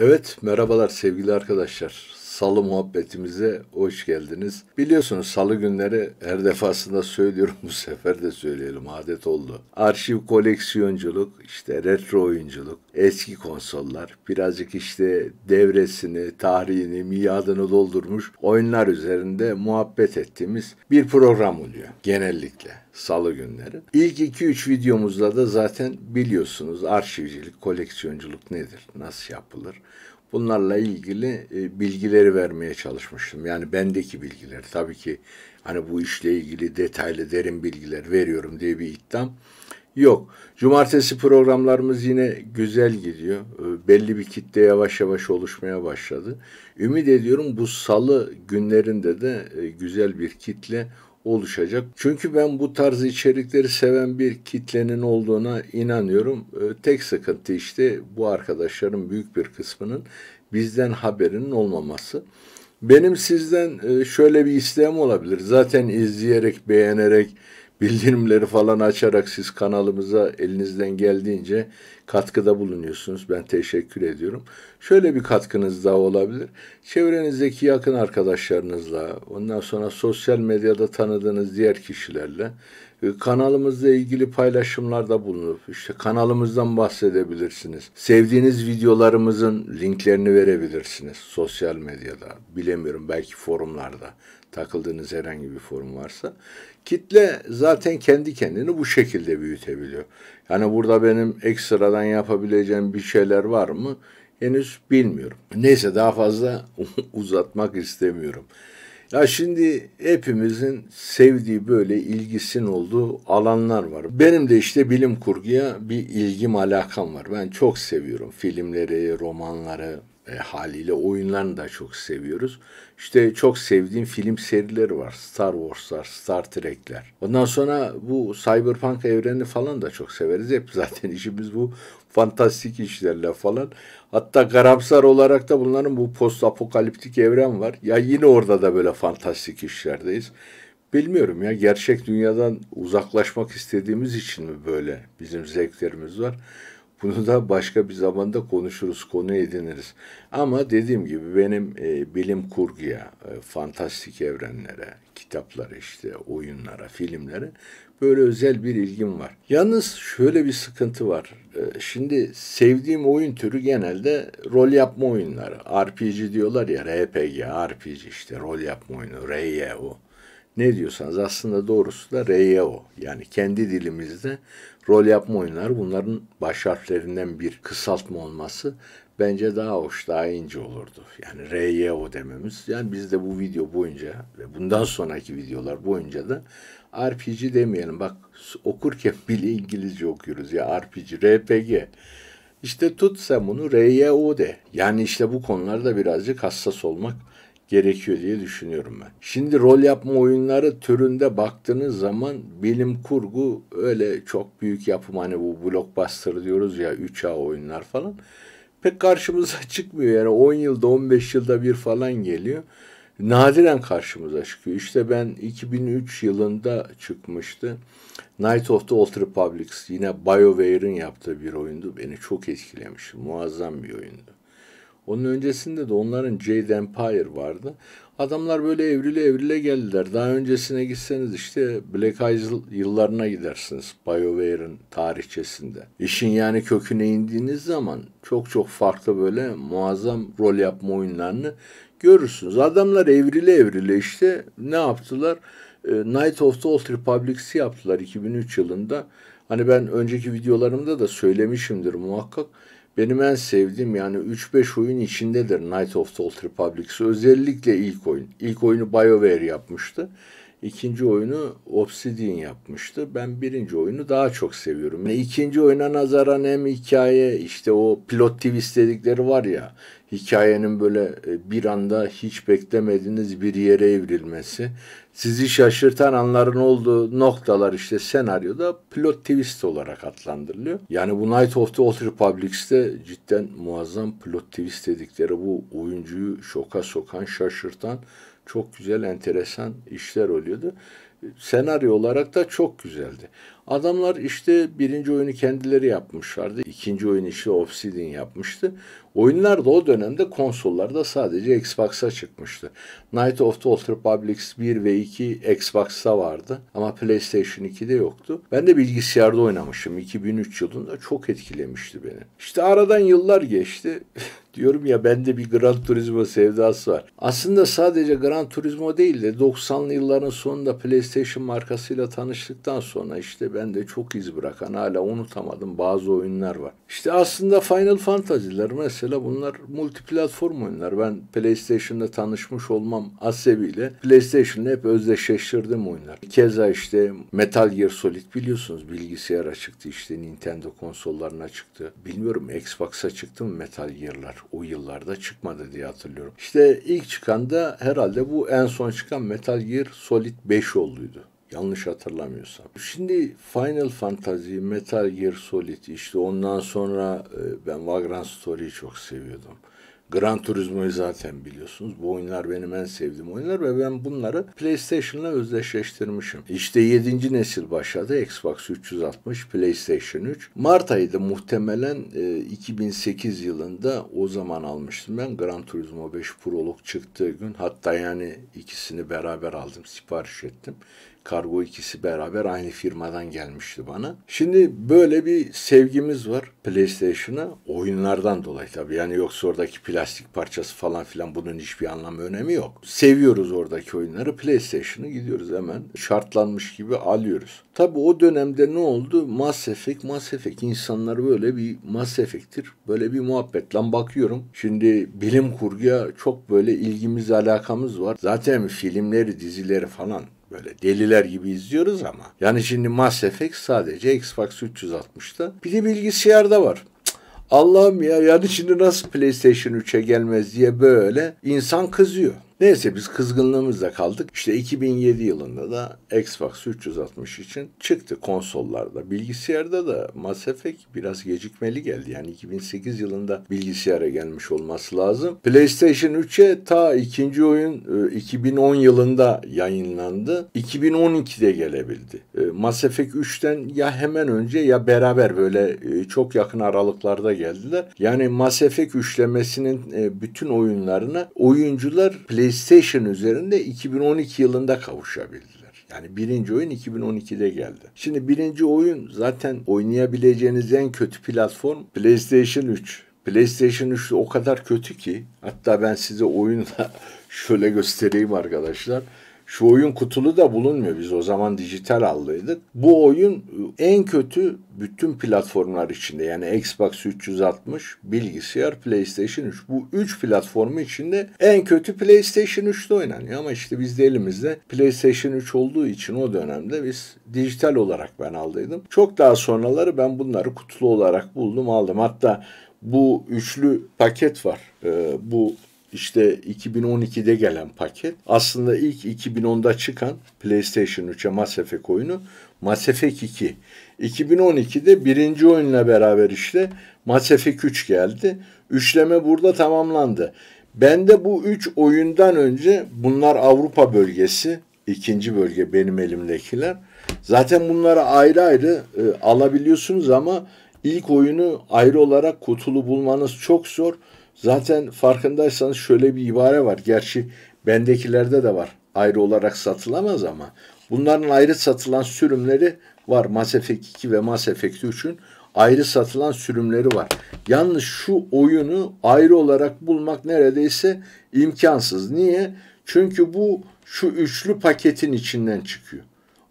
Evet, merhabalar sevgili arkadaşlar salı muhabbetimize hoş geldiniz. Biliyorsunuz salı günleri her defasında söylüyorum bu sefer de söyleyelim adet oldu. Arşiv koleksiyonculuk, işte retro oyunculuk, eski konsollar, birazcık işte devresini, tarihini, miadını doldurmuş oyunlar üzerinde muhabbet ettiğimiz bir program oluyor genellikle salı günleri. İlk 2-3 videomuzda da zaten biliyorsunuz arşivcilik, koleksiyonculuk nedir, nasıl yapılır? bunlarla ilgili e, bilgileri vermeye çalışmıştım. Yani bendeki bilgiler. Tabii ki hani bu işle ilgili detaylı derin bilgiler veriyorum diye bir iddiam yok. Cumartesi programlarımız yine güzel gidiyor. E, belli bir kitle yavaş yavaş oluşmaya başladı. Ümit ediyorum bu salı günlerinde de e, güzel bir kitle oluşacak. Çünkü ben bu tarz içerikleri seven bir kitlenin olduğuna inanıyorum. Ee, tek sıkıntı işte bu arkadaşların büyük bir kısmının bizden haberinin olmaması. Benim sizden e, şöyle bir isteğim olabilir. Zaten izleyerek, beğenerek, bildirimleri falan açarak siz kanalımıza elinizden geldiğince katkıda bulunuyorsunuz. Ben teşekkür ediyorum. Şöyle bir katkınız daha olabilir. Çevrenizdeki yakın arkadaşlarınızla, ondan sonra sosyal medyada tanıdığınız diğer kişilerle e, kanalımızla ilgili paylaşımlarda bulunup işte kanalımızdan bahsedebilirsiniz. Sevdiğiniz videolarımızın linklerini verebilirsiniz sosyal medyada. Bilemiyorum belki forumlarda takıldığınız herhangi bir forum varsa. Kitle zaten kendi kendini bu şekilde büyütebiliyor. Yani burada benim ekstradan yapabileceğim bir şeyler var mı? Henüz bilmiyorum. Neyse daha fazla uzatmak istemiyorum. Ya şimdi hepimizin sevdiği böyle ilgisin olduğu alanlar var. Benim de işte bilim kurguya bir ilgim alakam var. Ben çok seviyorum filmleri, romanları, e, haliyle oyunlarını da çok seviyoruz. İşte çok sevdiğim film serileri var. Star Wars'lar, Star Trek'ler. Ondan sonra bu Cyberpunk evreni falan da çok severiz. Hep zaten işimiz bu fantastik işlerle falan. Hatta karamsar olarak da bunların bu post apokaliptik evren var. Ya yine orada da böyle fantastik işlerdeyiz. Bilmiyorum ya gerçek dünyadan uzaklaşmak istediğimiz için mi böyle bizim zevklerimiz var. Bunu da başka bir zamanda konuşuruz, konu ediniriz. Ama dediğim gibi benim e, bilim kurguya, e, fantastik evrenlere, kitaplara işte, oyunlara, filmlere böyle özel bir ilgim var. Yalnız şöyle bir sıkıntı var. E, şimdi sevdiğim oyun türü genelde rol yapma oyunları. RPG diyorlar ya, RPG, RPG işte rol yapma oyunu, RYO ne diyorsanız aslında doğrusu da RYO yani kendi dilimizde rol yapma oyunları bunların baş harflerinden bir kısaltma olması bence daha hoş, daha ince olurdu. Yani RYO dememiz. Yani biz de bu video boyunca ve bundan sonraki videolar boyunca da RPG demeyelim. Bak okurken bile İngilizce okuyoruz ya RPG, RPG. İşte tut sen bunu RYO de. Yani işte bu konularda birazcık hassas olmak gerekiyor diye düşünüyorum ben. Şimdi rol yapma oyunları türünde baktığınız zaman bilim kurgu öyle çok büyük yapım hani bu blockbuster diyoruz ya 3A oyunlar falan pek karşımıza çıkmıyor. Yani 10 yılda 15 yılda bir falan geliyor. Nadiren karşımıza çıkıyor. İşte ben 2003 yılında çıkmıştı. Night of the Old Republics yine BioWare'ın yaptığı bir oyundu. Beni çok etkilemişti. Muazzam bir oyundu. Onun öncesinde de onların Jade Empire vardı. Adamlar böyle evrile evrile geldiler. Daha öncesine gitseniz işte Black Eyes yıllarına gidersiniz. BioWare'ın tarihçesinde. İşin yani köküne indiğiniz zaman çok çok farklı böyle muazzam rol yapma oyunlarını görürsünüz. Adamlar evrile evrile işte ne yaptılar? Ee, Night of the Old Republics'i yaptılar 2003 yılında. Hani ben önceki videolarımda da söylemişimdir muhakkak benim en sevdiğim yani 3-5 oyun içindedir Night of the Old Republic. Özellikle ilk oyun. İlk oyunu BioWare yapmıştı. İkinci oyunu Obsidian yapmıştı. Ben birinci oyunu daha çok seviyorum. Yani ikinci oyuna nazaran hem hikaye işte o plot twist dedikleri var ya hikayenin böyle e, bir anda hiç beklemediğiniz bir yere evrilmesi, sizi şaşırtan anların olduğu noktalar işte senaryoda plot twist olarak adlandırılıyor. Yani bu Night of the Old Republics'te cidden muazzam plot twist dedikleri bu oyuncuyu şoka sokan, şaşırtan çok güzel, enteresan işler oluyordu. Senaryo olarak da çok güzeldi. Adamlar işte birinci oyunu kendileri yapmışlardı. ikinci oyun işte Obsidian yapmıştı. Oyunlar da o dönemde konsollarda sadece Xbox'a çıkmıştı. Night of the Old Republics 1 ve 2 Xbox'ta vardı ama PlayStation 2'de yoktu. Ben de bilgisayarda oynamışım 2003 yılında çok etkilemişti beni. İşte aradan yıllar geçti. Diyorum ya bende bir Gran Turismo sevdası var. Aslında sadece Gran Turismo değil de 90'lı yılların sonunda PlayStation markasıyla tanıştıktan sonra işte ben de çok iz bırakan hala unutamadım bazı oyunlar var. İşte aslında Final Fantasy'ler mesela bunlar multiplatform oyunlar. Ben PlayStation'da tanışmış olmam asebiyle PlayStation'la hep özdeşleştirdim oyunlar. Keza işte Metal Gear Solid biliyorsunuz bilgisayara çıktı işte Nintendo konsollarına çıktı. Bilmiyorum Xbox'a çıktı mı Metal Gear'lar o yıllarda çıkmadı diye hatırlıyorum. İşte ilk çıkan da herhalde bu en son çıkan Metal Gear Solid 5 olduydu. Yanlış hatırlamıyorsam. Şimdi Final Fantasy, Metal Gear Solid işte ondan sonra e, ben Vagrant Story'yi çok seviyordum. Gran Turismo'yu zaten biliyorsunuz. Bu oyunlar benim en sevdiğim oyunlar ve ben bunları PlayStation'la özdeşleştirmişim. İşte 7. nesil başladı. Xbox 360, PlayStation 3. Mart ayıydı muhtemelen e, 2008 yılında o zaman almıştım ben. Gran Turismo 5 Prolog çıktığı gün. Hatta yani ikisini beraber aldım, sipariş ettim. Kargo ikisi beraber aynı firmadan gelmişti bana. Şimdi böyle bir sevgimiz var PlayStation'a oyunlardan dolayı tabii. Yani yoksa oradaki plastik parçası falan filan bunun hiçbir anlamı önemi yok. Seviyoruz oradaki oyunları PlayStation'ı gidiyoruz hemen şartlanmış gibi alıyoruz. Tabii o dönemde ne oldu? Mass Effect, Mass Effect. İnsanlar böyle bir Mass Effect'tir. Böyle bir muhabbet. Lan bakıyorum şimdi bilim kurguya çok böyle ilgimiz alakamız var. Zaten filmleri, dizileri falan Böyle deliler gibi izliyoruz ama. Yani şimdi Mass Effect sadece Xbox 360'ta bir de bilgisayarda var. Allah'ım ya yani şimdi nasıl PlayStation 3'e gelmez diye böyle insan kızıyor. Neyse biz kızgınlığımızla kaldık. İşte 2007 yılında da Xbox 360 için çıktı konsollarda. Bilgisayarda da Mass Effect biraz gecikmeli geldi. Yani 2008 yılında bilgisayara gelmiş olması lazım. PlayStation 3'e ta ikinci oyun 2010 e, yılında yayınlandı. 2012'de gelebildi. E, Mass Effect 3'ten ya hemen önce ya beraber böyle e, çok yakın aralıklarda geldiler. Yani Mass Effect üçlemesinin bütün oyunlarını oyuncular PlayStation PlayStation üzerinde 2012 yılında kavuşabildiler. Yani birinci oyun 2012'de geldi. Şimdi birinci oyun zaten oynayabileceğiniz en kötü platform PlayStation 3. PlayStation 3 o kadar kötü ki hatta ben size oyunu şöyle göstereyim arkadaşlar. Şu oyun kutulu da bulunmuyor. Biz o zaman dijital aldıydık. Bu oyun en kötü bütün platformlar içinde yani Xbox 360, bilgisayar, PlayStation 3. Bu 3 platformu içinde en kötü PlayStation 3'te oynanıyor. Ama işte biz de elimizde PlayStation 3 olduğu için o dönemde biz dijital olarak ben aldıydım. Çok daha sonraları ben bunları kutulu olarak buldum aldım. Hatta bu üçlü paket var. Ee, bu işte 2012'de gelen paket aslında ilk 2010'da çıkan PlayStation 3'e Mass Effect oyunu Mass Effect 2. 2012'de birinci oyunla beraber işte Mass Effect 3 geldi. Üçleme burada tamamlandı. Ben de bu üç oyundan önce bunlar Avrupa bölgesi, ikinci bölge benim elimdekiler. Zaten bunları ayrı ayrı e, alabiliyorsunuz ama ilk oyunu ayrı olarak kutulu bulmanız çok zor. Zaten farkındaysanız şöyle bir ibare var. Gerçi bendekilerde de var. Ayrı olarak satılamaz ama. Bunların ayrı satılan sürümleri var. Mass Effect 2 ve Mass Effect 3'ün ayrı satılan sürümleri var. Yalnız şu oyunu ayrı olarak bulmak neredeyse imkansız. Niye? Çünkü bu şu üçlü paketin içinden çıkıyor.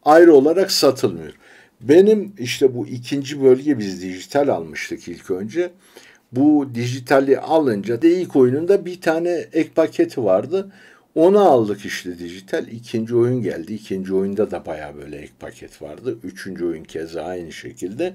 Ayrı olarak satılmıyor. Benim işte bu ikinci bölge biz dijital almıştık ilk önce bu dijitali alınca ilk oyununda bir tane ek paketi vardı. Onu aldık işte dijital. İkinci oyun geldi. İkinci oyunda da baya böyle ek paket vardı. Üçüncü oyun keza aynı şekilde.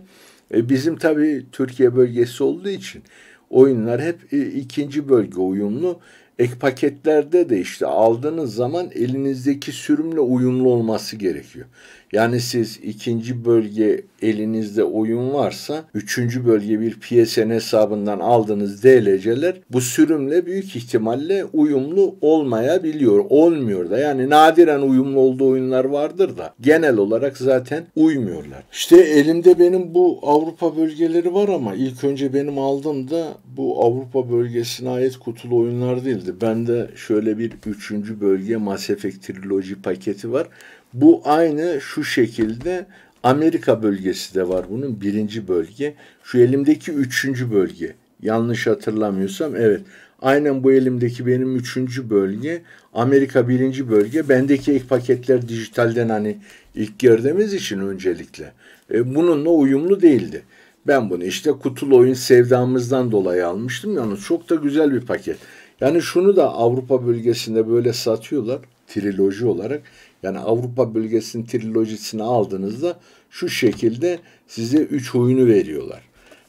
E bizim tabii Türkiye bölgesi olduğu için oyunlar hep e, ikinci bölge uyumlu. Ek paketlerde de işte aldığınız zaman elinizdeki sürümle uyumlu olması gerekiyor. Yani siz ikinci bölge elinizde oyun varsa 3. bölge bir PSN hesabından aldığınız DLC'ler bu sürümle büyük ihtimalle uyumlu olmayabiliyor. Olmuyor da yani nadiren uyumlu olduğu oyunlar vardır da genel olarak zaten uymuyorlar. İşte elimde benim bu Avrupa bölgeleri var ama ilk önce benim aldığım da bu Avrupa bölgesine ait kutulu oyunlar değildi. Bende şöyle bir 3. bölge Mass Effect Trilogy paketi var. Bu aynı şu şekilde Amerika bölgesi de var bunun birinci bölge. Şu elimdeki üçüncü bölge. Yanlış hatırlamıyorsam evet. Aynen bu elimdeki benim üçüncü bölge. Amerika birinci bölge. Bendeki ilk paketler dijitalden hani ilk gördüğümüz için öncelikle. E, bununla uyumlu değildi. Ben bunu işte kutulu oyun sevdamızdan dolayı almıştım. Yani çok da güzel bir paket. Yani şunu da Avrupa bölgesinde böyle satıyorlar triloji olarak yani Avrupa bölgesinin trilojisini aldığınızda şu şekilde size üç oyunu veriyorlar.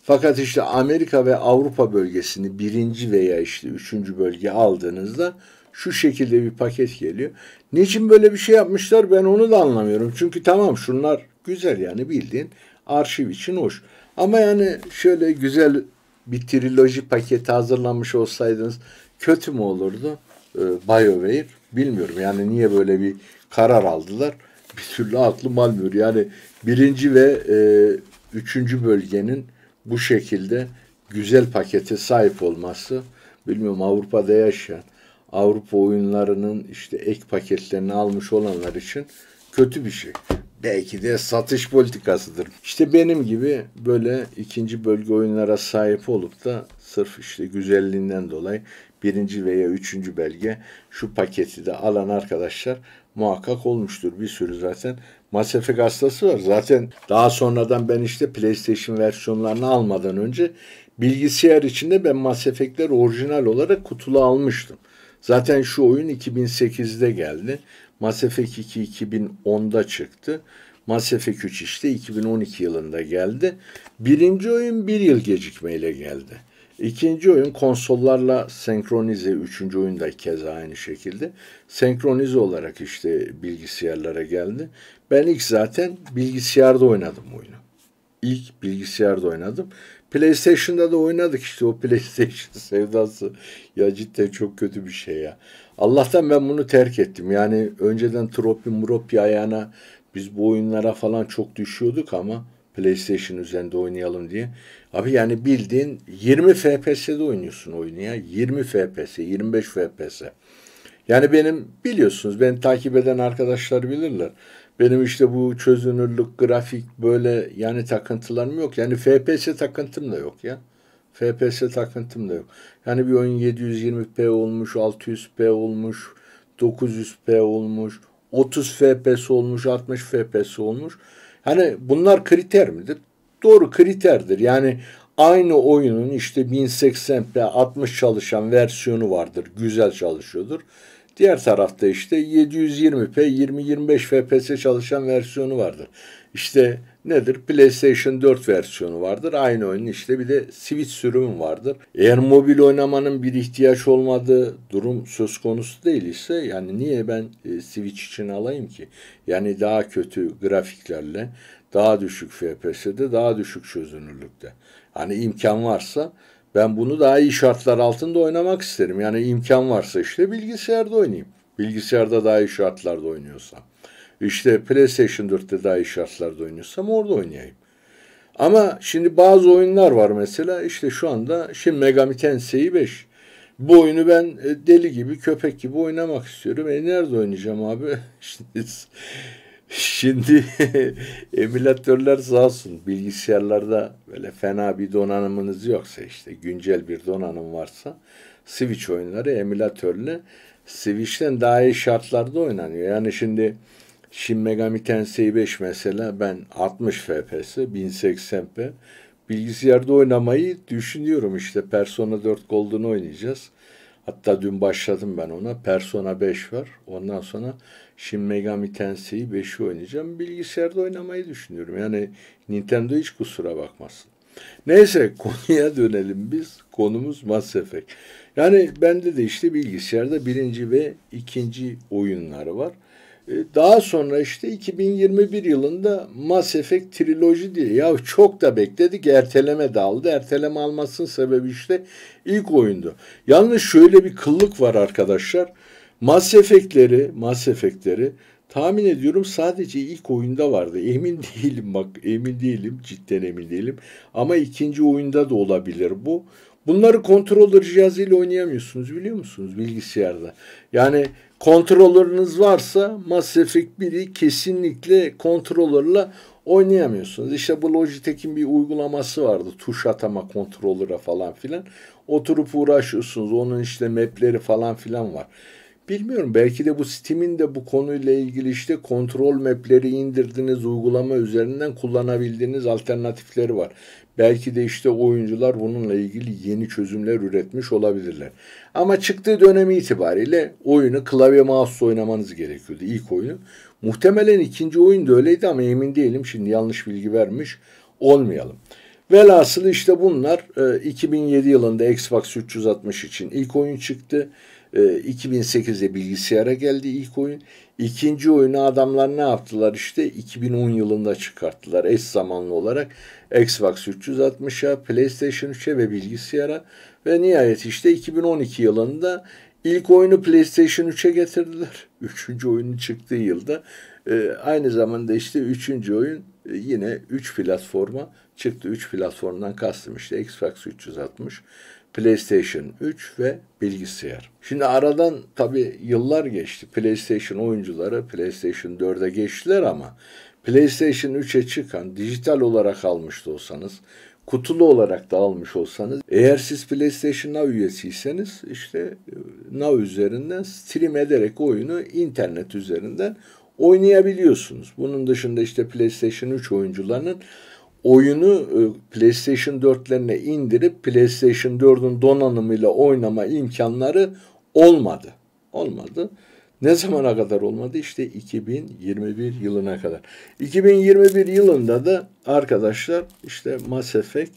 Fakat işte Amerika ve Avrupa bölgesini birinci veya işte üçüncü bölge aldığınızda şu şekilde bir paket geliyor. Niçin böyle bir şey yapmışlar ben onu da anlamıyorum. Çünkü tamam şunlar güzel yani bildiğin arşiv için hoş. Ama yani şöyle güzel bir triloji paketi hazırlanmış olsaydınız kötü mü olurdu? Ee, BioWare Bilmiyorum yani niye böyle bir karar aldılar. Bir türlü aklım almıyor. Yani birinci ve e, üçüncü bölgenin bu şekilde güzel pakete sahip olması bilmiyorum Avrupa'da yaşayan Avrupa oyunlarının işte ek paketlerini almış olanlar için kötü bir şey. Belki de satış politikasıdır. İşte benim gibi böyle ikinci bölge oyunlara sahip olup da sırf işte güzelliğinden dolayı birinci veya üçüncü belge şu paketi de alan arkadaşlar muhakkak olmuştur. Bir sürü zaten Mass Effect hastası var. Zaten daha sonradan ben işte PlayStation versiyonlarını almadan önce bilgisayar içinde ben Mass Effect'leri orijinal olarak kutulu almıştım. Zaten şu oyun 2008'de geldi. Mass Effect 2 2010'da çıktı. Mass Effect 3 işte 2012 yılında geldi. Birinci oyun bir yıl gecikmeyle geldi. İkinci oyun konsollarla senkronize, üçüncü oyun da keza aynı şekilde senkronize olarak işte bilgisayarlara geldi. Ben ilk zaten bilgisayarda oynadım oyunu. İlk bilgisayarda oynadım. PlayStation'da da oynadık işte o PlayStation sevdası. Ya cidden çok kötü bir şey ya. Allah'tan ben bunu terk ettim. Yani önceden tropi muropi ayağına biz bu oyunlara falan çok düşüyorduk ama PlayStation üzerinde oynayalım diye. Abi yani bildiğin 20 FPS'de oynuyorsun oyunu ya. 20 FPS, 25 FPS. Yani benim biliyorsunuz beni takip eden arkadaşlar bilirler. Benim işte bu çözünürlük, grafik böyle yani takıntılarım yok. Yani FPS takıntım da yok ya. FPS takıntım da yok. Yani bir oyun 720p olmuş, 600p olmuş, 900p olmuş, 30 FPS olmuş, 60 FPS olmuş. Hani bunlar kriter midir? doğru kriterdir. Yani aynı oyunun işte 1080p 60 çalışan versiyonu vardır. Güzel çalışıyordur. Diğer tarafta işte 720p 20-25 FPS çalışan versiyonu vardır. İşte nedir? PlayStation 4 versiyonu vardır. Aynı oyunun işte bir de Switch sürümü vardır. Eğer mobil oynamanın bir ihtiyaç olmadığı durum söz konusu değil ise yani niye ben e, Switch için alayım ki? Yani daha kötü grafiklerle daha düşük FPS'de, daha düşük çözünürlükte. Hani imkan varsa ben bunu daha iyi şartlar altında oynamak isterim. Yani imkan varsa işte bilgisayarda oynayayım. Bilgisayarda daha iyi şartlarda oynuyorsam. İşte PlayStation 4'te daha iyi şartlarda oynuyorsam orada oynayayım. Ama şimdi bazı oyunlar var mesela işte şu anda şimdi Megami Tensei 5. Bu oyunu ben e, deli gibi köpek gibi oynamak istiyorum. E nerede oynayacağım abi? Şimdi Şimdi emülatörler sağ olsun bilgisayarlarda böyle fena bir donanımınız yoksa işte güncel bir donanım varsa Switch oyunları emülatörle Switch'ten daha iyi şartlarda oynanıyor. Yani şimdi Shin Megami Tensei 5 mesela ben 60 FPS 1080p bilgisayarda oynamayı düşünüyorum işte Persona 4 Golden oynayacağız. Hatta dün başladım ben ona. Persona 5 var. Ondan sonra Shin Megami Tensei 5'i oynayacağım. Bilgisayarda oynamayı düşünüyorum. Yani Nintendo hiç kusura bakmasın. Neyse konuya dönelim biz. Konumuz Mass Effect. Yani bende de işte bilgisayarda birinci ve ikinci oyunları var. E, daha sonra işte 2021 yılında Mass Effect Triloji diye. Ya çok da bekledik erteleme de aldı. Erteleme almasının sebebi işte ilk oyundu. Yalnız şöyle bir kıllık var arkadaşlar. Mass Effect'leri, Mass Effect'leri tahmin ediyorum sadece ilk oyunda vardı. Emin değilim bak, emin değilim, cidden emin değilim. Ama ikinci oyunda da olabilir bu. Bunları kontroller cihazıyla oynayamıyorsunuz biliyor musunuz bilgisayarda? Yani kontrolleriniz varsa Mass Effect 1'i kesinlikle kontrollerle oynayamıyorsunuz. İşte bu Logitech'in bir uygulaması vardı. Tuş atama kontrollere falan filan. Oturup uğraşıyorsunuz. Onun işte mapleri falan filan var. Bilmiyorum belki de bu Steam'in de bu konuyla ilgili işte kontrol mapleri indirdiniz, uygulama üzerinden kullanabildiğiniz alternatifleri var. Belki de işte oyuncular bununla ilgili yeni çözümler üretmiş olabilirler. Ama çıktığı dönemi itibariyle oyunu klavye mouse oynamanız gerekiyordu ilk oyunu. Muhtemelen ikinci oyun da öyleydi ama emin değilim şimdi yanlış bilgi vermiş olmayalım. Velhasıl işte bunlar 2007 e, yılında Xbox 360 için ilk oyun çıktı. E, ee, 2008'de bilgisayara geldi ilk oyun. İkinci oyunu adamlar ne yaptılar işte 2010 yılında çıkarttılar eş zamanlı olarak Xbox 360'a, PlayStation 3'e ve bilgisayara ve nihayet işte 2012 yılında ilk oyunu PlayStation 3'e getirdiler. Üçüncü oyunu çıktığı yılda e, aynı zamanda işte üçüncü oyun e, yine üç platforma çıktı. Üç platformdan kastım işte Xbox 360, PlayStation 3 ve bilgisayar. Şimdi aradan tabi yıllar geçti. PlayStation oyuncuları PlayStation 4'e geçtiler ama PlayStation 3'e çıkan dijital olarak almış da olsanız, kutulu olarak da almış olsanız, eğer siz PlayStation Now üyesiyseniz işte e, Now üzerinden stream ederek oyunu internet üzerinden oynayabiliyorsunuz. Bunun dışında işte PlayStation 3 oyuncularının oyunu e, PlayStation 4'lerine indirip PlayStation 4'ün donanımıyla oynama imkanları olmadı. Olmadı. Ne zamana kadar olmadı? İşte 2021 yılına kadar. 2021 yılında da arkadaşlar işte Mass Effect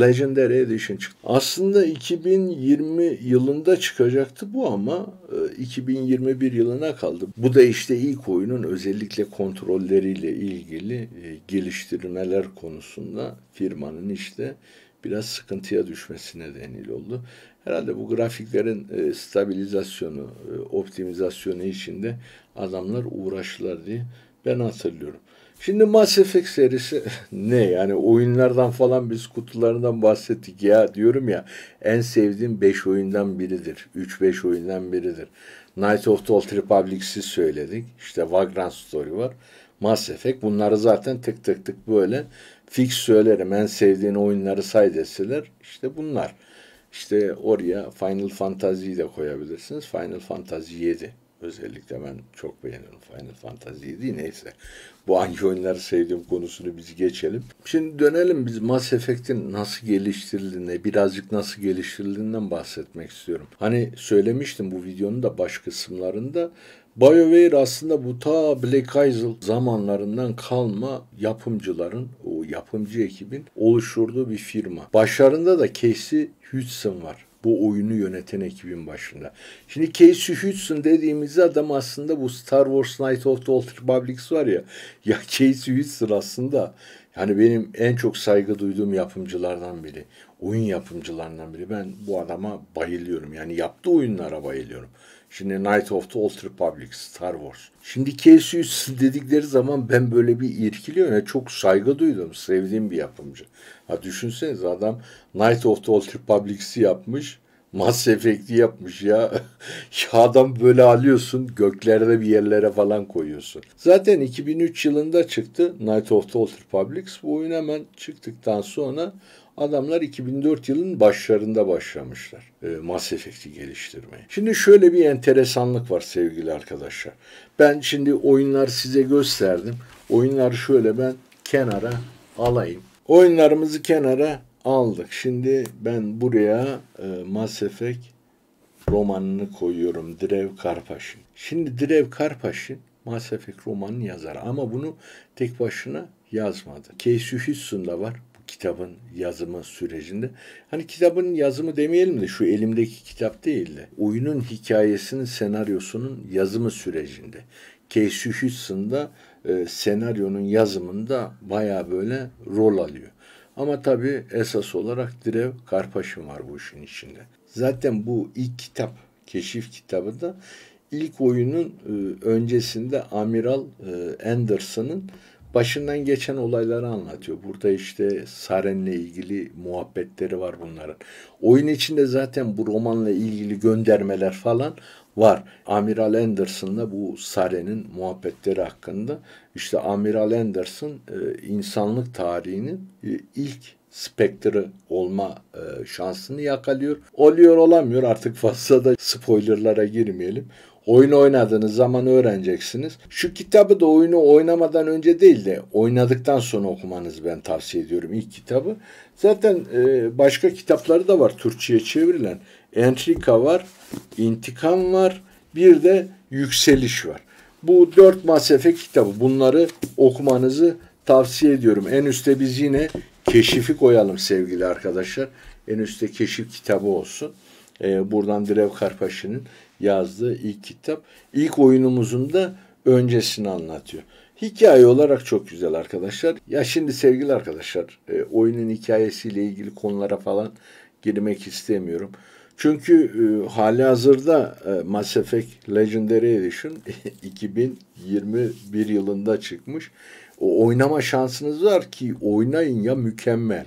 Legendary Edition çıktı. Aslında 2020 yılında çıkacaktı bu ama 2021 e, yılına kaldı. Bu da işte ilk oyunun özellikle kontrolleriyle ilgili e, geliştirmeler konusunda firmanın işte biraz sıkıntıya düşmesi nedeniyle oldu. Herhalde bu grafiklerin e, stabilizasyonu, optimizasyonu içinde adamlar uğraştılar diye ben hatırlıyorum. Şimdi Mass Effect serisi ne? Yani oyunlardan falan biz kutularından bahsettik ya diyorum ya. En sevdiğim 5 oyundan biridir. 3-5 oyundan biridir. Night of the Old Republic'si söyledik. İşte Vagrant Story var. Mass Effect. Bunları zaten tık tık tık böyle fix söylerim. En sevdiğin oyunları say deseler işte bunlar. İşte oraya Final Fantasy'yi de koyabilirsiniz. Final Fantasy 7 Özellikle ben çok beğeniyorum Final Fantasy'yi değil neyse. Bu hangi oyunları sevdiğim konusunu biz geçelim. Şimdi dönelim biz Mass Effect'in nasıl geliştirildiğine, birazcık nasıl geliştirildiğinden bahsetmek istiyorum. Hani söylemiştim bu videonun da baş kısımlarında BioWare aslında bu ta Black Isle zamanlarından kalma yapımcıların, o yapımcı ekibin oluşturduğu bir firma. Başlarında da Casey Hudson var bu oyunu yöneten ekibin başında. Şimdi Casey Hudson dediğimiz adam aslında bu Star Wars Night of the Old Republics var ya. Ya Casey Hudson aslında yani benim en çok saygı duyduğum yapımcılardan biri. Oyun yapımcılarından biri. Ben bu adama bayılıyorum. Yani yaptığı oyunlara bayılıyorum. Şimdi Night of the Old Republic, Star Wars. Şimdi KSU dedikleri zaman ben böyle bir irkiliyorum. Yani çok saygı duydum. Sevdiğim bir yapımcı. Ha düşünseniz adam Night of the Old Republic'si yapmış. Mass Effect'i yapmış ya. ya adam böyle alıyorsun göklerde bir yerlere falan koyuyorsun. Zaten 2003 yılında çıktı Night of the Old Republics. Bu oyun hemen çıktıktan sonra Adamlar 2004 yılın başlarında başlamışlar e, Mass Effect'i geliştirmeye. Şimdi şöyle bir enteresanlık var sevgili arkadaşlar. Ben şimdi oyunlar size gösterdim. Oyunları şöyle ben kenara alayım. Oyunlarımızı kenara aldık. Şimdi ben buraya e, Mass Effect romanını koyuyorum. Drev Karpaş'ın. Şimdi Drev Karpaş'ın Mass Effect romanını yazar ama bunu tek başına yazmadı. Casey Houston da var kitabın yazımı sürecinde. Hani kitabın yazımı demeyelim de şu elimdeki kitap değil de oyunun hikayesinin senaryosunun yazımı sürecinde. Casey Houston'da e, senaryonun yazımında baya böyle rol alıyor. Ama tabii esas olarak Drev Karpaş'ın var bu işin içinde. Zaten bu ilk kitap, keşif kitabı da ilk oyunun e, öncesinde Amiral e, Anderson'ın başından geçen olayları anlatıyor. Burada işte Saren'le ilgili muhabbetleri var bunların. Oyun içinde zaten bu romanla ilgili göndermeler falan var. Amiral Anderson'la bu Saren'in muhabbetleri hakkında. İşte Amiral Anderson e, insanlık tarihinin e, ilk Spectre'ı olma e, şansını yakalıyor. Oluyor olamıyor artık fazla da spoilerlara girmeyelim. Oyun oynadığınız zaman öğreneceksiniz. Şu kitabı da oyunu oynamadan önce değil de oynadıktan sonra okumanızı ben tavsiye ediyorum ilk kitabı. Zaten e, başka kitapları da var Türkçe'ye çevrilen. Entrika var, İntikam var, bir de Yükseliş var. Bu dört masefe kitabı bunları okumanızı tavsiye ediyorum. En üstte biz yine keşifi koyalım sevgili arkadaşlar. En üstte keşif kitabı olsun. Ee, buradan Direv Karpaşı'nın yazdığı ilk kitap. İlk oyunumuzun da öncesini anlatıyor. Hikaye olarak çok güzel arkadaşlar. Ya şimdi sevgili arkadaşlar e, oyunun hikayesiyle ilgili konulara falan girmek istemiyorum. Çünkü e, hali hazırda e, Mass Effect Legendary Edition 2021 yılında çıkmış. O oynama şansınız var ki oynayın ya mükemmel.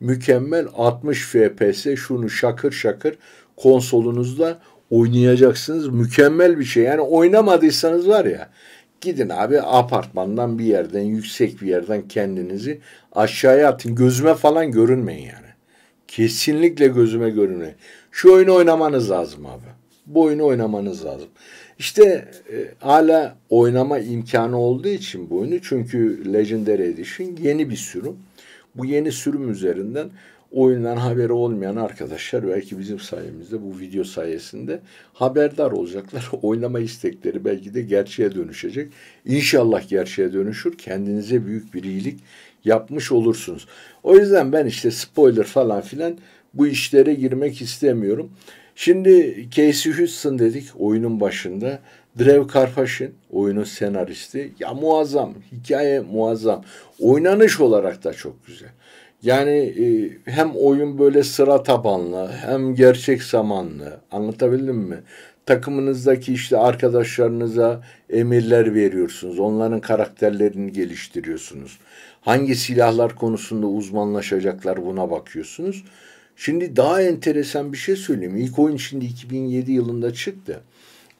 Mükemmel 60 FPS şunu şakır şakır konsolunuzda oynayacaksınız. Mükemmel bir şey. Yani oynamadıysanız var ya gidin abi apartmandan bir yerden yüksek bir yerden kendinizi aşağıya atın. Gözüme falan görünmeyin yani. Kesinlikle gözüme görünmeyin. Şu oyunu oynamanız lazım abi. Bu oyunu oynamanız lazım. İşte e, hala oynama imkanı olduğu için bu oyunu çünkü Legendary Edition yeni bir sürüm. Bu yeni sürüm üzerinden oyundan haberi olmayan arkadaşlar belki bizim sayemizde bu video sayesinde haberdar olacaklar. Oynama istekleri belki de gerçeğe dönüşecek. İnşallah gerçeğe dönüşür. Kendinize büyük bir iyilik yapmış olursunuz. O yüzden ben işte spoiler falan filan bu işlere girmek istemiyorum. Şimdi Casey Houston dedik oyunun başında. Drew Karpaş'ın oyunun senaristi. Ya muazzam, hikaye muazzam. Oynanış olarak da çok güzel. Yani e, hem oyun böyle sıra tabanlı hem gerçek zamanlı anlatabildim mi? Takımınızdaki işte arkadaşlarınıza emirler veriyorsunuz. Onların karakterlerini geliştiriyorsunuz. Hangi silahlar konusunda uzmanlaşacaklar buna bakıyorsunuz. Şimdi daha enteresan bir şey söyleyeyim. İlk oyun şimdi 2007 yılında çıktı.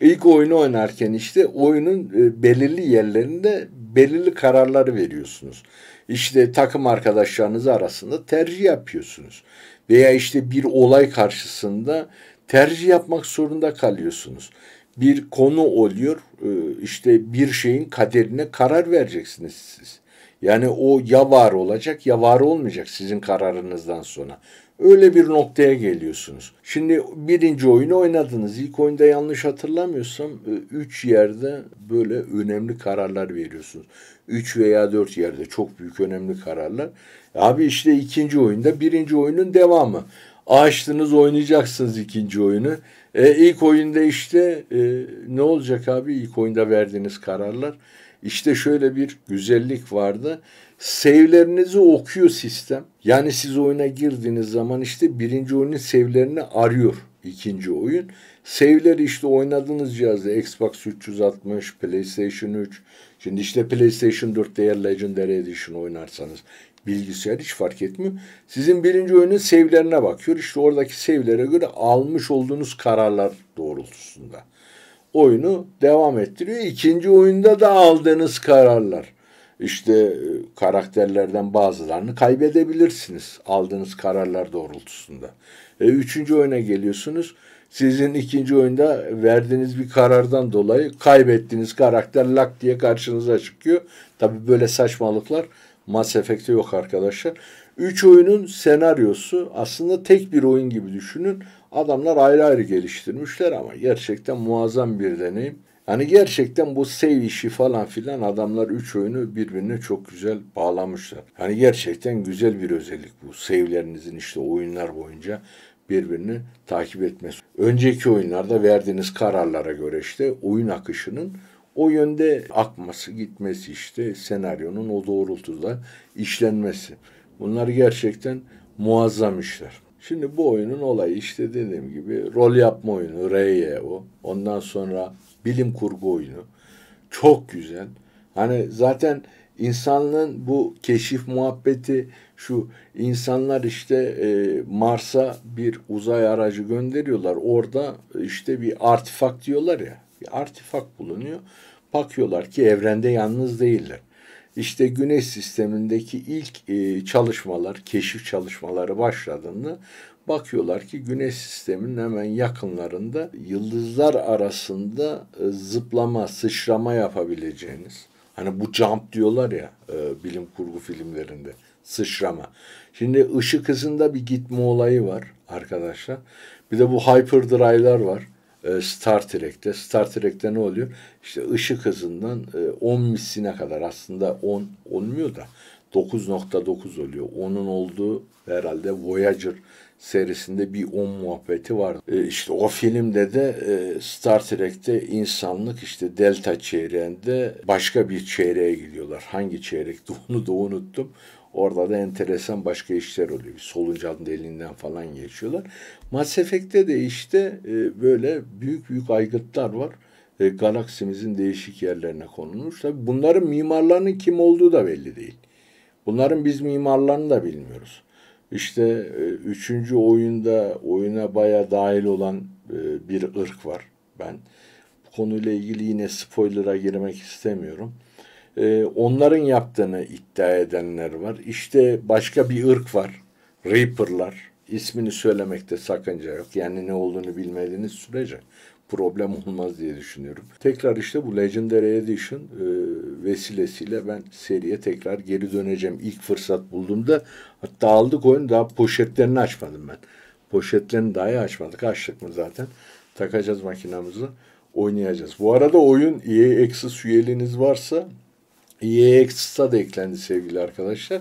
İlk oyunu oynarken işte oyunun e, belirli yerlerinde belirli kararları veriyorsunuz işte takım arkadaşlarınız arasında tercih yapıyorsunuz. Veya işte bir olay karşısında tercih yapmak zorunda kalıyorsunuz. Bir konu oluyor e, işte bir şeyin kaderine karar vereceksiniz siz. Yani o ya var olacak ya var olmayacak sizin kararınızdan sonra. Öyle bir noktaya geliyorsunuz. Şimdi birinci oyunu oynadınız. İlk oyunda yanlış hatırlamıyorsam e, üç yerde böyle önemli kararlar veriyorsunuz. Üç veya dört yerde çok büyük önemli kararlar. Abi işte ikinci oyunda birinci oyunun devamı. Açtınız oynayacaksınız ikinci oyunu. E, ilk oyunda işte e, ne olacak abi ilk oyunda verdiğiniz kararlar? İşte şöyle bir güzellik vardı. Save'lerinizi okuyor sistem yani siz oyuna girdiğiniz zaman işte birinci oyunun sevlerini arıyor ikinci oyun. Save'leri işte oynadığınız cihazda Xbox 360, PlayStation 3. Şimdi işte PlayStation 4 değer Legendary Edition oynarsanız bilgisayar hiç fark etmiyor. Sizin birinci oyunun save'lerine bakıyor. İşte oradaki save'lere göre almış olduğunuz kararlar doğrultusunda oyunu devam ettiriyor. İkinci oyunda da aldığınız kararlar işte e, karakterlerden bazılarını kaybedebilirsiniz aldığınız kararlar doğrultusunda. E, üçüncü oyuna geliyorsunuz. Sizin ikinci oyunda verdiğiniz bir karardan dolayı kaybettiğiniz karakter lak diye karşınıza çıkıyor. Tabi böyle saçmalıklar Mass Effect'te yok arkadaşlar. Üç oyunun senaryosu aslında tek bir oyun gibi düşünün. Adamlar ayrı ayrı geliştirmişler ama gerçekten muazzam bir deneyim. Hani gerçekten bu sev işi falan filan adamlar üç oyunu birbirine çok güzel bağlamışlar. Hani gerçekten güzel bir özellik bu. Sevlerinizin işte oyunlar boyunca birbirini takip etmesi. Önceki oyunlarda verdiğiniz kararlara göre işte oyun akışının o yönde akması, gitmesi işte senaryonun o doğrultuda işlenmesi. Bunlar gerçekten muazzam işler. Şimdi bu oyunun olayı işte dediğim gibi rol yapma oyunu, RYO. Ondan sonra bilim kurgu oyunu. Çok güzel. Hani zaten insanlığın bu keşif muhabbeti şu insanlar işte e, Mars'a bir uzay aracı gönderiyorlar. Orada işte bir artifak diyorlar ya. Bir artifak bulunuyor. Bakıyorlar ki evrende yalnız değiller. İşte Güneş sistemindeki ilk e, çalışmalar, keşif çalışmaları başladığında Bakıyorlar ki güneş sisteminin hemen yakınlarında yıldızlar arasında e, zıplama, sıçrama yapabileceğiniz. Hani bu jump diyorlar ya e, bilim kurgu filmlerinde sıçrama. Şimdi ışık hızında bir gitme olayı var arkadaşlar. Bir de bu hyperdrive'lar var. E, Star Trek'te. Star Trek'te ne oluyor? İşte ışık hızından 10 e, misline kadar aslında 10 olmuyor da 9.9 oluyor. 10'un olduğu herhalde Voyager serisinde bir on muhabbeti var. E, işte o filmde de e, Star Trek'te insanlık işte Delta çeyreğinde başka bir çeyreğe gidiyorlar. Hangi çeyrek? onu da unuttum. Orada da enteresan başka işler oluyor. Bir soluncan deliğinden falan geçiyorlar. Mass Effect'te de işte e, böyle büyük büyük aygıtlar var. E, galaksimizin değişik yerlerine konulmuş. Tabii bunların mimarlarının kim olduğu da belli değil. Bunların biz mimarlarını da bilmiyoruz. İşte e, üçüncü oyunda oyuna baya dahil olan e, bir ırk var ben. Bu konuyla ilgili yine spoiler'a girmek istemiyorum. E, onların yaptığını iddia edenler var. İşte başka bir ırk var. Reaper'lar. İsmini söylemekte sakınca yok. Yani ne olduğunu bilmediğiniz sürece problem olmaz diye düşünüyorum. Tekrar işte bu Legendary Edition e, vesilesiyle ben seriye tekrar geri döneceğim. İlk fırsat bulduğumda hatta aldık oyunu daha poşetlerini açmadım ben. Poşetlerini dahi açmadık. Açtık mı zaten. Takacağız makinamızı. Oynayacağız. Bu arada oyun EA Access üyeliğiniz varsa EA Access'a da eklendi sevgili arkadaşlar.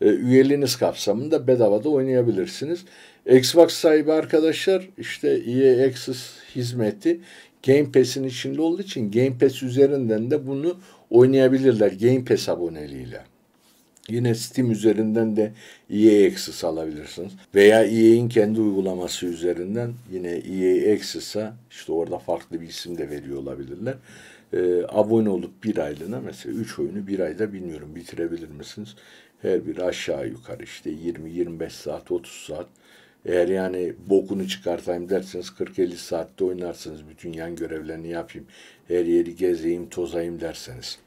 E, üyeliğiniz kapsamında da oynayabilirsiniz. Xbox sahibi arkadaşlar işte EA Access hizmeti Game Pass'in içinde olduğu için Game Pass üzerinden de bunu oynayabilirler Game Pass aboneliğiyle. Yine Steam üzerinden de EA Access alabilirsiniz. Veya EA'in kendi uygulaması üzerinden yine EA Access'a işte orada farklı bir isim de veriyor olabilirler. Ee, abone olup bir aylığına mesela 3 oyunu bir ayda bilmiyorum bitirebilir misiniz? Her bir aşağı yukarı işte 20-25 saat 30 saat eğer yani bokunu çıkartayım derseniz 40-50 saatte oynarsınız. Bütün yan görevlerini yapayım. Her yeri gezeyim, tozayım derseniz.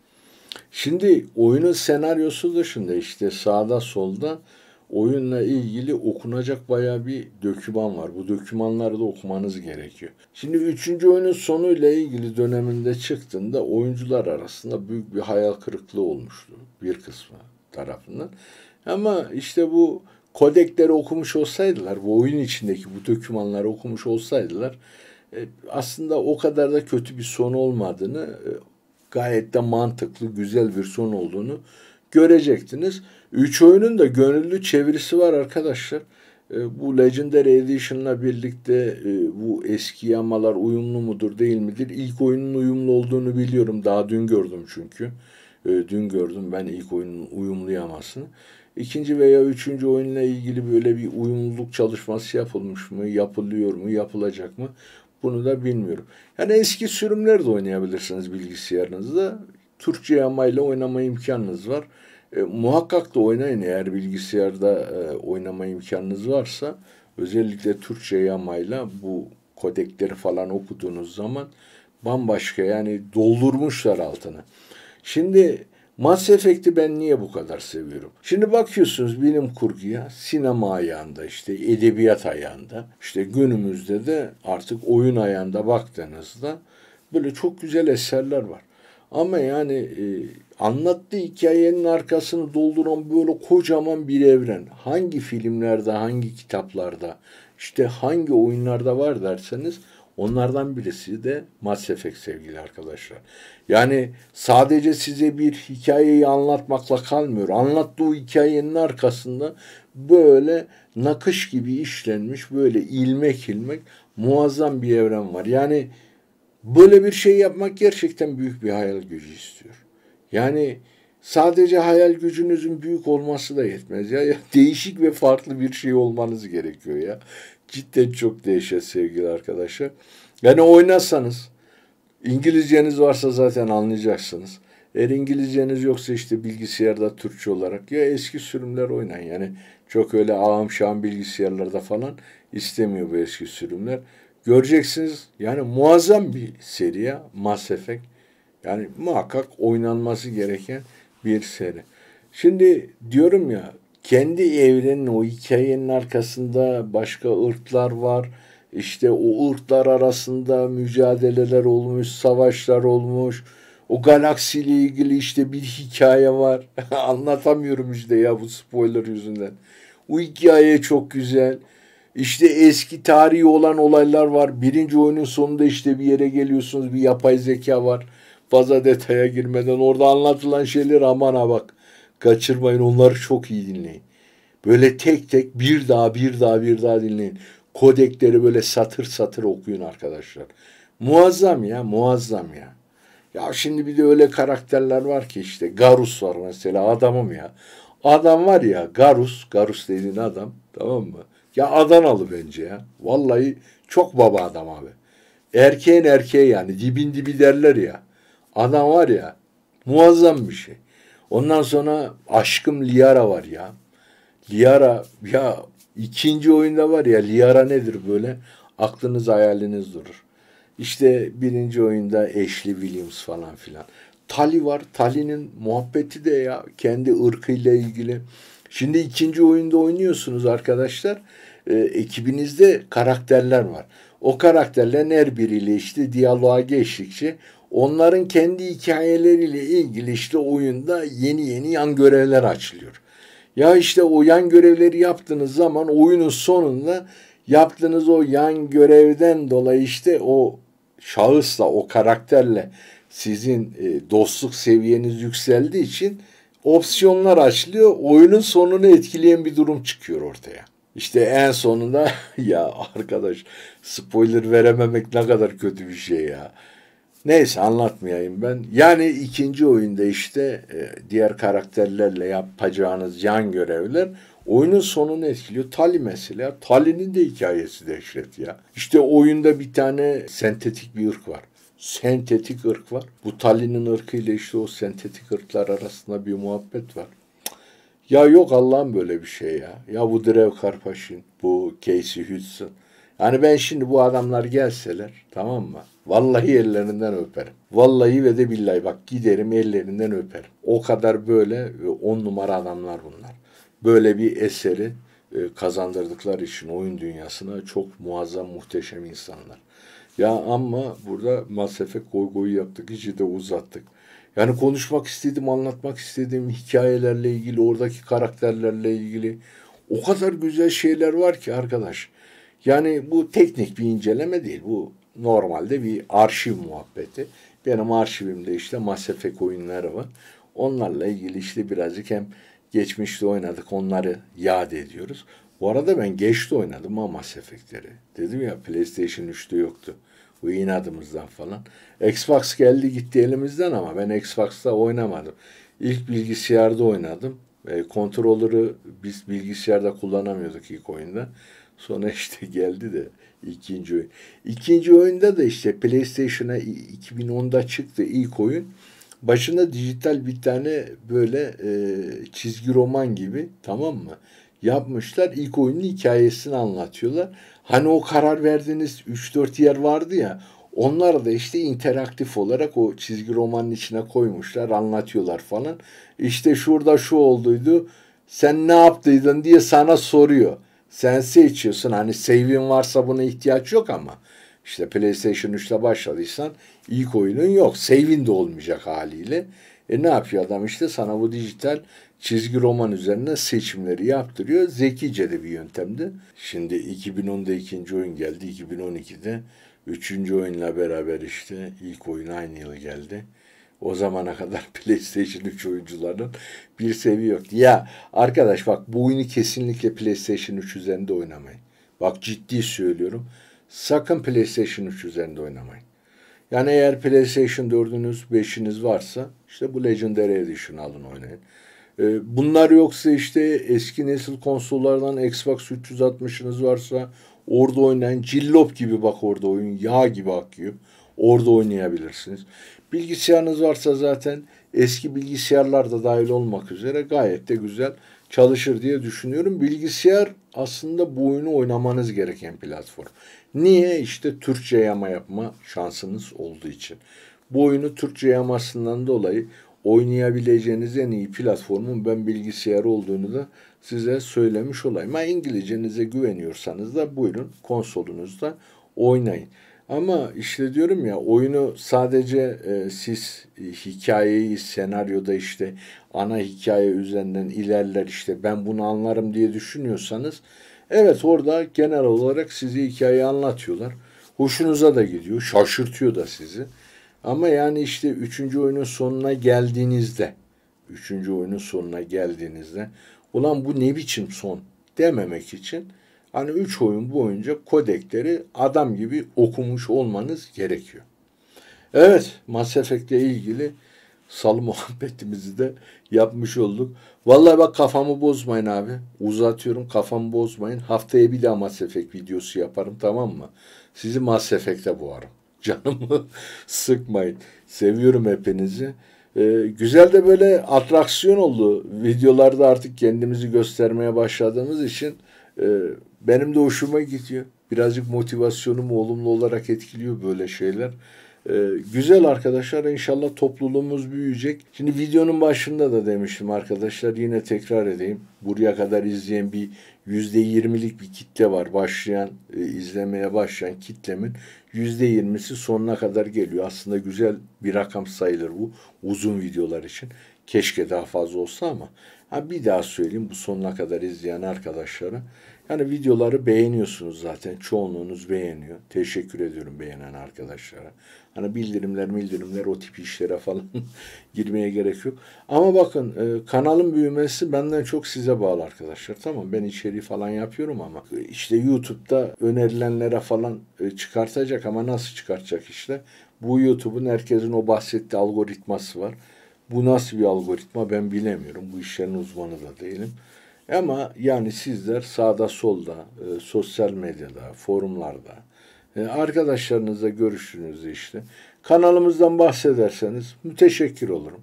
Şimdi oyunun senaryosu dışında işte sağda solda oyunla ilgili okunacak baya bir döküman var. Bu dökümanları da okumanız gerekiyor. Şimdi üçüncü oyunun sonuyla ilgili döneminde çıktığında oyuncular arasında büyük bir hayal kırıklığı olmuştu bir kısmı tarafından. Ama işte bu kodekleri okumuş olsaydılar, bu oyun içindeki bu dokümanları okumuş olsaydılar e, aslında o kadar da kötü bir son olmadığını e, gayet de mantıklı, güzel bir son olduğunu görecektiniz. Üç oyunun da gönüllü çevirisi var arkadaşlar. E, bu Legendary Edition'la birlikte bu eski yamalar uyumlu mudur değil midir? İlk oyunun uyumlu olduğunu biliyorum. Daha dün gördüm çünkü. Dün gördüm ben ilk oyunun uyumlu yamasını ikinci veya üçüncü oyunla ilgili böyle bir uyumluluk çalışması yapılmış mı, yapılıyor mu, yapılacak mı? Bunu da bilmiyorum. Yani eski sürümler de oynayabilirsiniz bilgisayarınızda. Türkçe yamayla oynama imkanınız var. E, muhakkak da oynayın eğer bilgisayarda e, oynama imkanınız varsa. Özellikle Türkçe yamayla bu kodekleri falan okuduğunuz zaman bambaşka yani doldurmuşlar altını. Şimdi Mass Effect'i ben niye bu kadar seviyorum? Şimdi bakıyorsunuz bilim kurguya sinema ayağında işte edebiyat ayağında işte günümüzde de artık oyun ayağında baktığınızda böyle çok güzel eserler var. Ama yani e, anlattığı hikayenin arkasını dolduran böyle kocaman bir evren. Hangi filmlerde, hangi kitaplarda, işte hangi oyunlarda var derseniz Onlardan birisi de Mass Effect sevgili arkadaşlar. Yani sadece size bir hikayeyi anlatmakla kalmıyor. Anlattığı hikayenin arkasında böyle nakış gibi işlenmiş, böyle ilmek ilmek muazzam bir evren var. Yani böyle bir şey yapmak gerçekten büyük bir hayal gücü istiyor. Yani sadece hayal gücünüzün büyük olması da yetmez ya. ya değişik ve farklı bir şey olmanız gerekiyor ya cidden çok değişir sevgili arkadaşlar. Yani oynasanız İngilizceniz varsa zaten anlayacaksınız. Eğer İngilizceniz yoksa işte bilgisayarda Türkçe olarak ya eski sürümler oynayın. Yani çok öyle ağam şam bilgisayarlarda falan istemiyor bu eski sürümler. Göreceksiniz yani muazzam bir seriye ya Mass Effect. Yani muhakkak oynanması gereken bir seri. Şimdi diyorum ya kendi evrenin o hikayenin arkasında başka ırklar var. İşte o ırklar arasında mücadeleler olmuş, savaşlar olmuş. O galaksiyle ilgili işte bir hikaye var. Anlatamıyorum işte ya bu spoiler yüzünden. O hikaye çok güzel. İşte eski tarihi olan olaylar var. Birinci oyunun sonunda işte bir yere geliyorsunuz. Bir yapay zeka var. Fazla detaya girmeden orada anlatılan şeyler aman ha bak. Kaçırmayın onları çok iyi dinleyin. Böyle tek tek bir daha bir daha bir daha dinleyin. Kodekleri böyle satır satır okuyun arkadaşlar. Muazzam ya muazzam ya. Ya şimdi bir de öyle karakterler var ki işte Garus var mesela adamım ya. Adam var ya Garus, Garus dediğin adam tamam mı? Ya Adanalı bence ya. Vallahi çok baba adam abi. Erkeğin erkeği yani dibin dibi derler ya. Adam var ya muazzam bir şey. Ondan sonra aşkım Liara var ya. Liara ya ikinci oyunda var ya Liara nedir böyle? Aklınız hayaliniz durur. İşte birinci oyunda eşli Williams falan filan. Tali var. Tali'nin muhabbeti de ya kendi ırkıyla ilgili. Şimdi ikinci oyunda oynuyorsunuz arkadaşlar. E, ekibinizde karakterler var. O karakterlerin her biriyle işte diyaloğa geçtikçe Onların kendi hikayeleriyle ilgili işte oyunda yeni yeni yan görevler açılıyor. Ya işte o yan görevleri yaptığınız zaman oyunun sonunda yaptığınız o yan görevden dolayı işte o şahısla, o karakterle sizin e, dostluk seviyeniz yükseldiği için opsiyonlar açılıyor. Oyunun sonunu etkileyen bir durum çıkıyor ortaya. İşte en sonunda ya arkadaş spoiler verememek ne kadar kötü bir şey ya. Neyse anlatmayayım ben. Yani ikinci oyunda işte e, diğer karakterlerle yapacağınız yan görevler oyunun sonunu etkiliyor. Tali mesela. Tali'nin de hikayesi dehşet ya. İşte oyunda bir tane sentetik bir ırk var. Sentetik ırk var. Bu Tali'nin ırkı ile işte o sentetik ırklar arasında bir muhabbet var. Ya yok Allah'ım böyle bir şey ya. Ya bu Drev Karpaşin, bu Casey Hudson. Hani ben şimdi bu adamlar gelseler tamam mı? Vallahi ellerinden öperim. Vallahi ve de billahi bak giderim ellerinden öperim. O kadar böyle ve on numara adamlar bunlar. Böyle bir eseri e, kazandırdıklar için oyun dünyasına çok muazzam muhteşem insanlar. Ya ama burada masrafe koy koy yaptık, içi de uzattık. Yani konuşmak istediğim, anlatmak istediğim hikayelerle ilgili, oradaki karakterlerle ilgili o kadar güzel şeyler var ki arkadaş. Yani bu teknik bir inceleme değil. Bu normalde bir arşiv muhabbeti. Benim arşivimde işte Masefek oyunları var. Onlarla ilgili işte birazcık hem geçmişte oynadık onları yad ediyoruz. Bu arada ben geçti oynadım ama Mass Effect'leri. Dedim ya PlayStation 3'te yoktu. Bu inadımızdan falan. Xbox geldi gitti elimizden ama ben Xbox'ta oynamadım. İlk bilgisayarda oynadım. E, kontrolörü biz bilgisayarda kullanamıyorduk ilk oyunda. Sonra işte geldi de ikinci oyun. İkinci oyunda da işte PlayStation'a 2010'da çıktı ilk oyun. Başında dijital bir tane böyle e, çizgi roman gibi tamam mı? Yapmışlar. ilk oyunun hikayesini anlatıyorlar. Hani o karar verdiğiniz 3-4 yer vardı ya. Onlar da işte interaktif olarak o çizgi romanın içine koymuşlar, anlatıyorlar falan. İşte şurada şu olduydu, sen ne yaptıydın diye sana soruyor. Sense içiyorsun. Hani save'in varsa buna ihtiyaç yok ama. işte PlayStation 3'te başladıysan ilk oyunun yok. Save'in de olmayacak haliyle. E ne yapıyor adam işte sana bu dijital çizgi roman üzerine seçimleri yaptırıyor. Zekice de bir yöntemdi. Şimdi 2010'da ikinci oyun geldi. 2012'de üçüncü oyunla beraber işte ilk oyun aynı yıl geldi o zamana kadar PlayStation 3 oyuncularının bir seviye yok. Ya arkadaş bak bu oyunu kesinlikle PlayStation 3 üzerinde oynamayın. Bak ciddi söylüyorum. Sakın PlayStation 3 üzerinde oynamayın. Yani eğer PlayStation 4'ünüz, 5'iniz varsa işte bu Legendary Edition alın oynayın. Ee, bunlar yoksa işte eski nesil konsollardan Xbox 360'ınız varsa orada oynayın. Cillop gibi bak orada oyun yağ gibi akıyor. Orada oynayabilirsiniz. Bilgisayarınız varsa zaten eski bilgisayarlar da dahil olmak üzere gayet de güzel çalışır diye düşünüyorum. Bilgisayar aslında bu oyunu oynamanız gereken platform. Niye? İşte Türkçe yama yapma şansınız olduğu için. Bu oyunu Türkçe yamasından dolayı oynayabileceğiniz en iyi platformun ben bilgisayar olduğunu da size söylemiş olayım. Ama İngilizcenize güveniyorsanız da buyurun konsolunuzda oynayın. Ama işte diyorum ya oyunu sadece e, siz e, hikayeyi senaryoda işte ana hikaye üzerinden ilerler işte ben bunu anlarım diye düşünüyorsanız evet orada genel olarak sizi hikayeyi anlatıyorlar. Hoşunuza da gidiyor. Şaşırtıyor da sizi. Ama yani işte üçüncü oyunun sonuna geldiğinizde üçüncü oyunun sonuna geldiğinizde ulan bu ne biçim son dememek için Hani üç oyun boyunca kodekleri adam gibi okumuş olmanız gerekiyor. Evet, Mass Effect'le ilgili salı muhabbetimizi de yapmış olduk. Vallahi bak kafamı bozmayın abi. Uzatıyorum kafamı bozmayın. Haftaya bir daha Mass Effect videosu yaparım tamam mı? Sizi Mass Effect'e boğarım. Canımı sıkmayın. Seviyorum hepinizi. Ee, güzel de böyle atraksiyon oldu. Videolarda artık kendimizi göstermeye başladığımız için e, benim de hoşuma gidiyor. Birazcık motivasyonumu olumlu olarak etkiliyor böyle şeyler. Ee, güzel arkadaşlar inşallah topluluğumuz büyüyecek. Şimdi videonun başında da demiştim arkadaşlar yine tekrar edeyim. Buraya kadar izleyen bir %20'lik bir kitle var. Başlayan, e, izlemeye başlayan kitlemin %20'si sonuna kadar geliyor. Aslında güzel bir rakam sayılır bu uzun videolar için. Keşke daha fazla olsa ama ha, bir daha söyleyeyim bu sonuna kadar izleyen arkadaşlara. Yani videoları beğeniyorsunuz zaten. Çoğunluğunuz beğeniyor. Teşekkür ediyorum beğenen arkadaşlara. Hani bildirimler bildirimler o tip işlere falan girmeye gerek yok. Ama bakın e, kanalın büyümesi benden çok size bağlı arkadaşlar. Tamam ben içeriği falan yapıyorum ama işte YouTube'da önerilenlere falan e, çıkartacak ama nasıl çıkartacak işte. Bu YouTube'un herkesin o bahsettiği algoritması var. Bu nasıl bir algoritma ben bilemiyorum. Bu işlerin uzmanı da değilim. Ama yani sizler sağda solda, e, sosyal medyada, forumlarda, e, arkadaşlarınızla görüştüğünüzde işte kanalımızdan bahsederseniz müteşekkir olurum.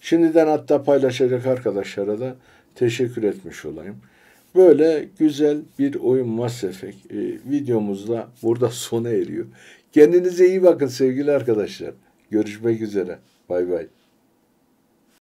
Şimdiden hatta paylaşacak arkadaşlara da teşekkür etmiş olayım. Böyle güzel bir oyun Mass Effect e, videomuzla burada sona eriyor. Kendinize iyi bakın sevgili arkadaşlar. Görüşmek üzere. Bay bay.